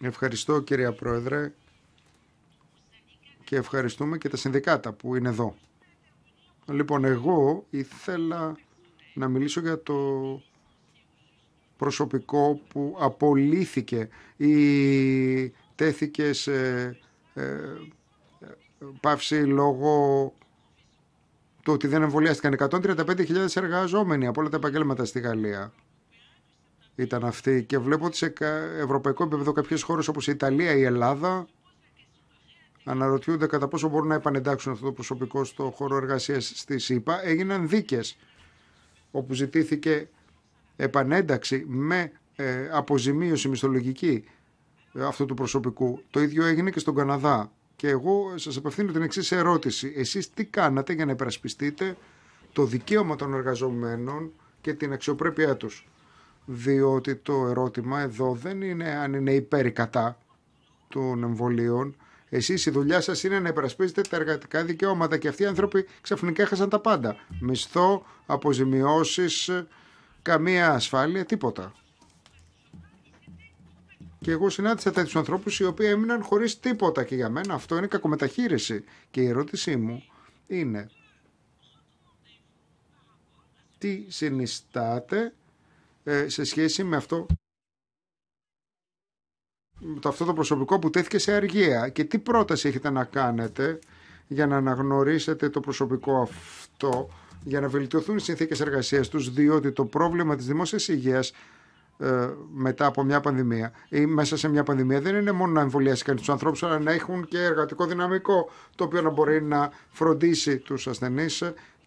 Ευχαριστώ κυρία Πρόεδρε και ευχαριστούμε και τα συνδικάτα που είναι εδώ. Λοιπόν, εγώ ήθελα να μιλήσω για το προσωπικό που απολύθηκε ή τέθηκε σε ε, ε πάυση λόγω του ότι δεν εμβολιάστηκαν 135.000 εργαζόμενοι από όλα τα επαγγέλματα στη Γαλλία ήταν αυτή και βλέπω ότι σε ευρωπαϊκό επίπεδο κάποιες χώρες όπως η Ιταλία, η η Ελλάδα αναρωτιούνται κατά πόσο μπορούν να επανεντάξουν αυτό το προσωπικό στο χώρο εργασίας στη ΣΥΠΑ. Έγιναν δίκες όπου ζητήθηκε επανένταξη με ε, αποζημίωση μισθολογική ε, αυτού του προσωπικού. Το ίδιο έγινε και στον Καναδά. Και εγώ σας απευθύνω την εξής ερώτηση. Εσείς τι κάνατε για να υπερασπιστείτε το δικαίωμα των εργαζομένων και την αξιοπρέπειά τους διότι το ερώτημα εδώ δεν είναι αν είναι υπέρ ή κατά των εμβολίων. Εσείς η δουλειά σας είναι να υπερασπίζετε τα εργατικά δικαιώματα και αυτοί οι άνθρωποι ξαφνικά έχασαν τα πάντα. Μισθό, αποζημιώσεις, καμία ασφάλεια, τίποτα. Και εγώ συνάντησα τέτοιους ανθρώπους οι οποίοι έμειναν χωρίς τίποτα. Και για μένα αυτό είναι κακομεταχείριση. Και η ερώτησή μου είναι τι συνιστάτε ε, σε σχέση με αυτό με αυτό το προσωπικό που τέθηκε σε αργία και τι πρόταση έχετε να κάνετε για να αναγνωρίσετε το προσωπικό αυτό για να βελτιωθούν οι συνθήκες εργασίας τους διότι το πρόβλημα της δημόσιας υγείας ε, μετά από μια πανδημία ή μέσα σε μια πανδημία δεν είναι μόνο να εμβολιάσει κανείς τους ανθρώπους, αλλά να έχουν και εργατικό δυναμικό το οποίο να μπορεί να φροντίσει τους ασθενείς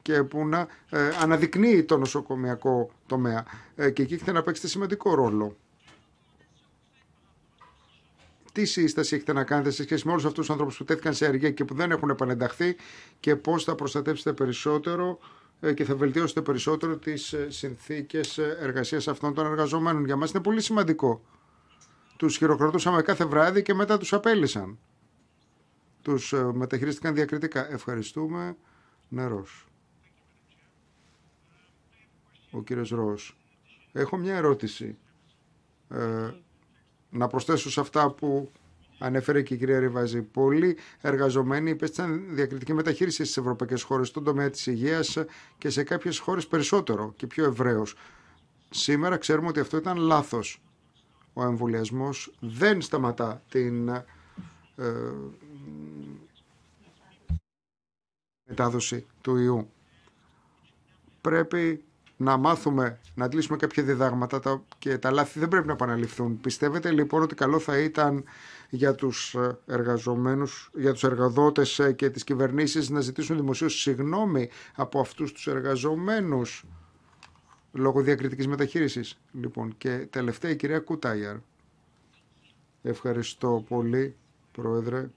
και που να ε, αναδεικνύει το νοσοκομιακό τομέα. Ε, και εκεί έχετε να παίξετε σημαντικό ρόλο. Τι σύσταση έχετε να κάνετε σε σχέση με όλους αυτούς τους ανθρώπους που τέθηκαν σε αργία και που δεν έχουν επανενταχθεί και πώς θα προστατεύσετε περισσότερο ε, και θα βελτιώσετε περισσότερο τις συνθήκε εργασίας αυτών των εργαζομένων. Για μας είναι πολύ σημαντικό. Τους χειροκροτούσαμε κάθε βράδυ και μετά τους απέλησαν. Τους μεταχειρίστηκαν διακριτικά. Ευχαριστούμε. νερός ο κύριος Ρώος. Έχω μια ερώτηση. Ε, να προσθέσω σε αυτά που ανέφερε και η κυρία Ριβάζη. Πολλοί εργαζομένοι υπέστησαν διακριτική μεταχείριση στις ευρωπαϊκές χώρες στον τομέα της υγείας και σε κάποιες χώρες περισσότερο και πιο ευρέω. Σήμερα ξέρουμε ότι αυτό ήταν λάθος. Ο εμβολιασμός δεν σταματά την ε, μετάδοση του ιού. Πρέπει να μάθουμε να αντλήσουμε κάποια διδάγματα και τα λάθη δεν πρέπει να επαναληφθούν. Πιστεύετε λοιπόν ότι καλό θα ήταν για τους ε, εργαζομένους, για τους εργαδότες ε, και τις κυβερνήσεις να ζητήσουν δημοσίως συγνώμη από αυτούς τους εργαζομένους λόγω διακριτικής μεταχείρισης. Λοιπόν, και τελευταία η κυρία Κουτάγιαρ. Ευχαριστώ πολύ, Πρόεδρε.